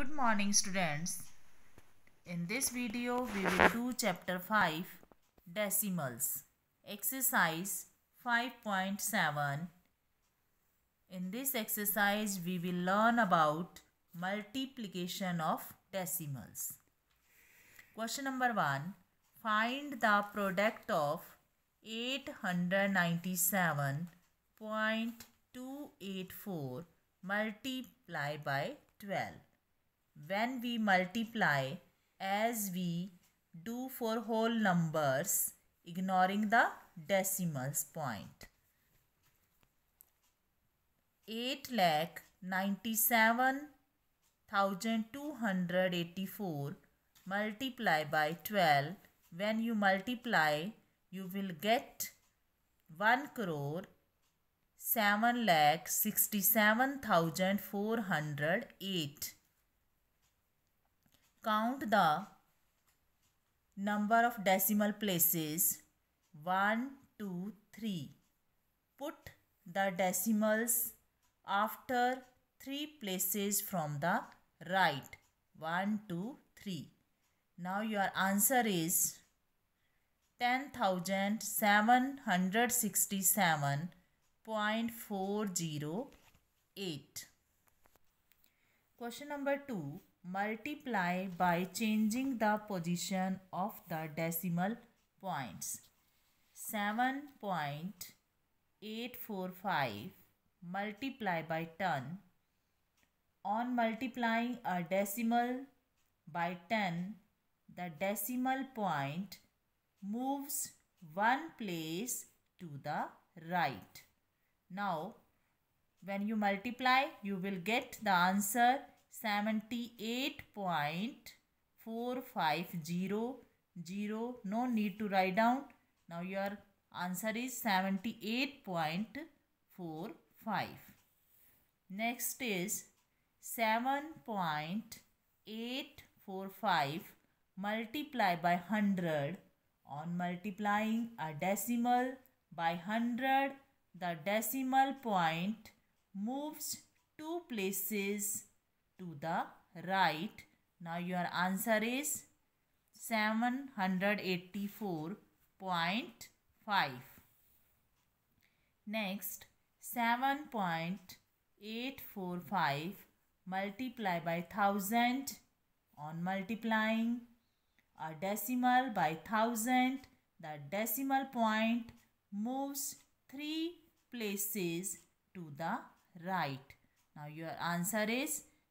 Good morning students. In this video we will do chapter 5 decimals. Exercise 5.7. In this exercise we will learn about multiplication of decimals. Question number 1. Find the product of 897.284 multiplied by 12 when we multiply as we do for whole numbers ignoring the decimals point. 8 lakh 97,284 multiply by 12 when you multiply you will get 1 crore 7 lakh 67,408 count the number of decimal places 1, 2, 3. Put the decimals after 3 places from the right 1, 2, 3. Now your answer is 10,767.408. Question number 2 multiply by changing the position of the decimal points. 7.845 multiply by 10. On multiplying a decimal by 10, the decimal point moves one place to the right. Now, when you multiply, you will get the answer 78.4500. No need to write down. Now your answer is 78.45. Next is 7.845 multiply by 100 on multiplying a decimal by 100 the decimal point moves two places to the right. Now your answer is 784.5. Next 7.845 multiply by 1000 on multiplying a decimal by 1000 the decimal point moves 3 places to the right. Now your answer is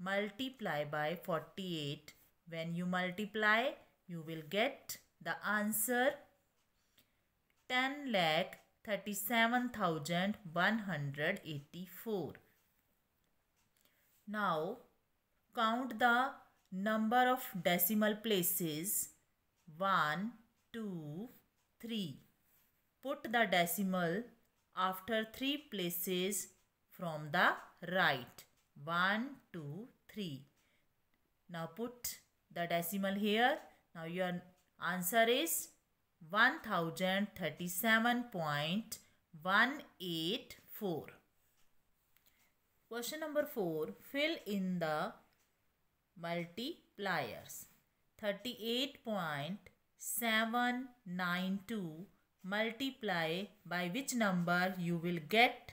multiply by 48. When you multiply, you will get the answer 10 lakh 37,184. Now count the number of decimal places 1, 2, 3. Put the decimal after 3 places from the right. 1, 2, 3. Now put the decimal here. Now your answer is 1037.184. Question number 4. Fill in the multipliers. 38.792 multiply by which number you will get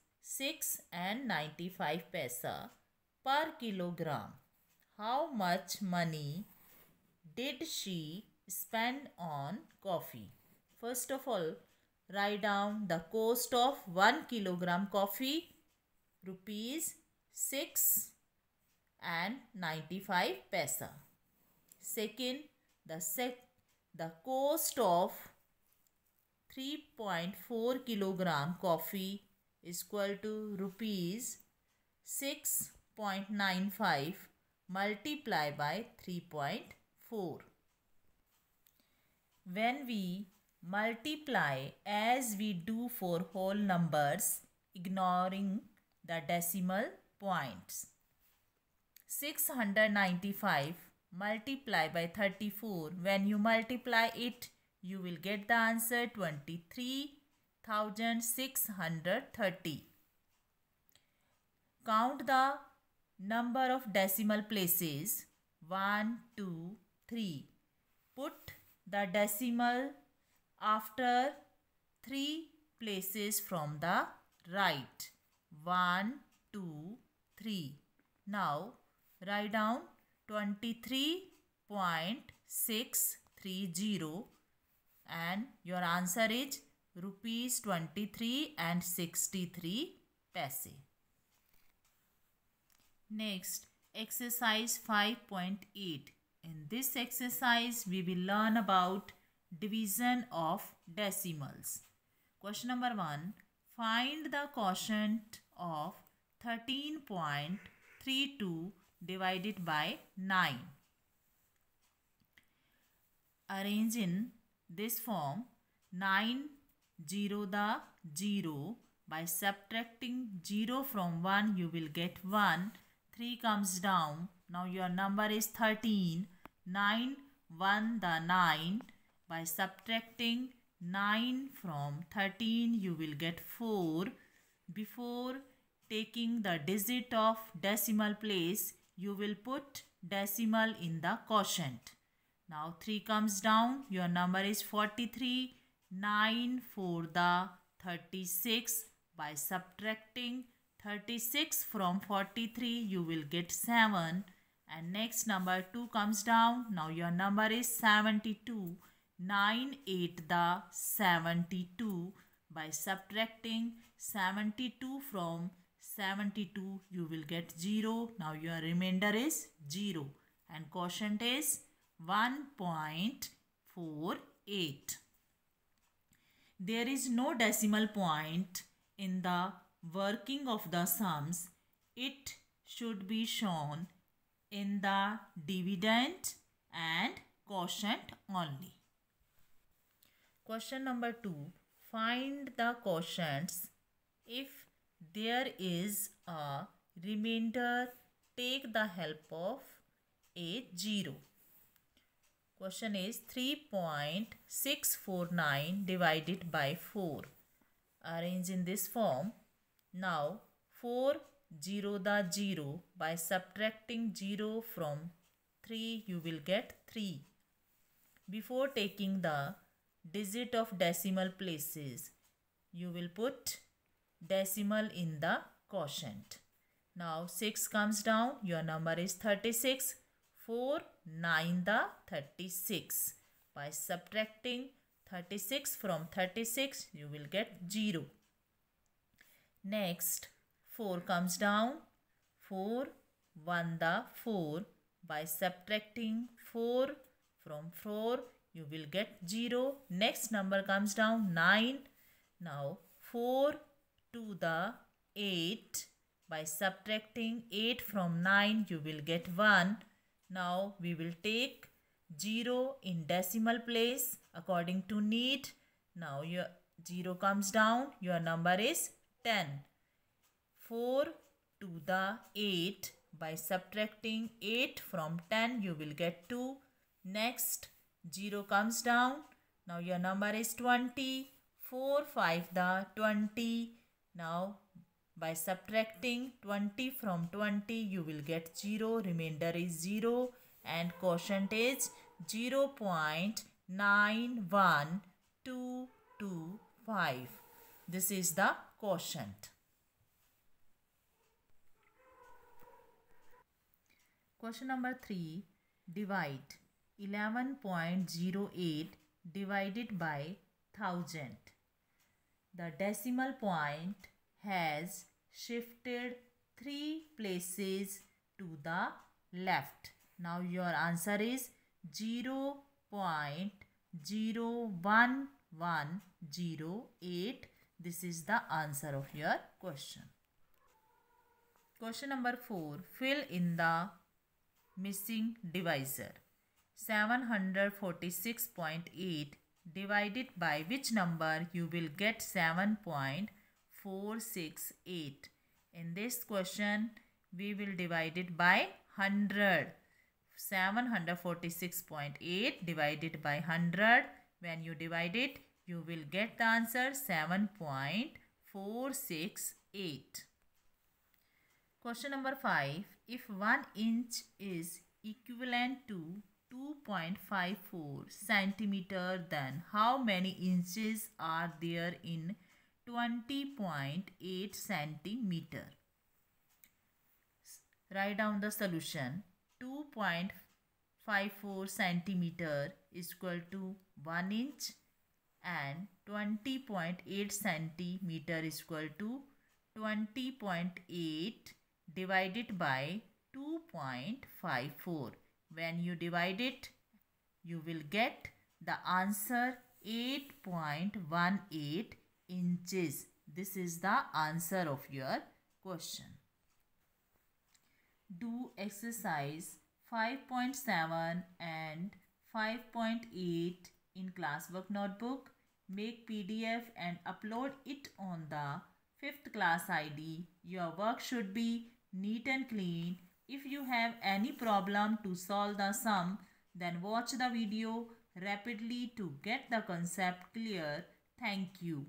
6 and 95 paisa per kilogram. How much money did she spend on coffee? First of all, write down the cost of 1 kilogram coffee rupees 6 and 95 paisa. Second, the, sec the cost of 3.4 kilogram coffee is equal to rupees 6.95 multiply by 3.4. When we multiply as we do for whole numbers ignoring the decimal points. 695 multiply by 34 when you multiply it you will get the answer 23 1630. Count the number of decimal places One, two, three. Put the decimal after 3 places from the right. One, two, three. Now write down 23.630 and your answer is rupees 23 and 63 paise. Next, exercise 5.8. In this exercise, we will learn about division of decimals. Question number 1. Find the quotient of 13.32 divided by 9. Arrange in this form 9 0 the 0. By subtracting 0 from 1 you will get 1. 3 comes down. Now your number is 13. 9 1 the 9. By subtracting 9 from 13 you will get 4. Before taking the digit of decimal place you will put decimal in the quotient. Now 3 comes down your number is 43. 9 for the 36 by subtracting 36 from 43 you will get 7 and next number 2 comes down now your number is 72 9 8 the 72 by subtracting 72 from 72 you will get 0 now your remainder is 0 and quotient is 1.48 there is no decimal point in the working of the sums, it should be shown in the dividend and quotient only. Question number 2. Find the quotients. If there is a remainder, take the help of a 0. Question is 3.649 divided by 4. Arrange in this form. Now 4 0 the 0 by subtracting 0 from 3 you will get 3. Before taking the digit of decimal places you will put decimal in the quotient. Now 6 comes down your number is 36 4 9 the 36 by subtracting 36 from 36 you will get 0 next 4 comes down 4 1 the 4 by subtracting 4 from 4 you will get 0 next number comes down 9 now 4 to the 8 by subtracting 8 from 9 you will get 1 now we will take 0 in decimal place according to need. Now your 0 comes down, your number is 10. 4 to the 8 by subtracting 8 from 10 you will get 2. Next 0 comes down. Now your number is 20. 4, 5 the 20. Now by subtracting 20 from 20, you will get 0, remainder is 0 and quotient is 0 0.91225. This is the quotient. Question number 3. Divide 11.08 divided by 1000. The decimal point has shifted three places to the left. Now your answer is 0 0.01108. This is the answer of your question. Question number 4. Fill in the missing divisor. 746.8 divided by which number you will get 7.0 4, 6, 8. In this question, we will divide it by 100. 746.8 divided by 100. When you divide it, you will get the answer 7.468. Question number 5. If 1 inch is equivalent to 2.54 centimeter, then how many inches are there in 20.8 centimeter. Write down the solution. 2.54 centimeter is equal to 1 inch and 20.8 centimeter is equal to 20.8 divided by 2.54. When you divide it, you will get the answer 8.18 inches. This is the answer of your question. Do exercise 5.7 and 5.8 in classwork notebook. Make PDF and upload it on the 5th class ID. Your work should be neat and clean. If you have any problem to solve the sum, then watch the video rapidly to get the concept clear. Thank you.